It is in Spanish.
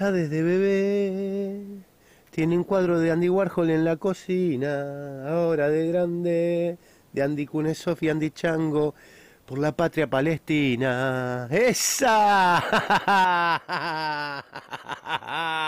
Ya desde bebé tiene un cuadro de Andy Warhol en la cocina, ahora de grande, de Andy Kunesov y Andy Chango, por la patria palestina. ¡Esa!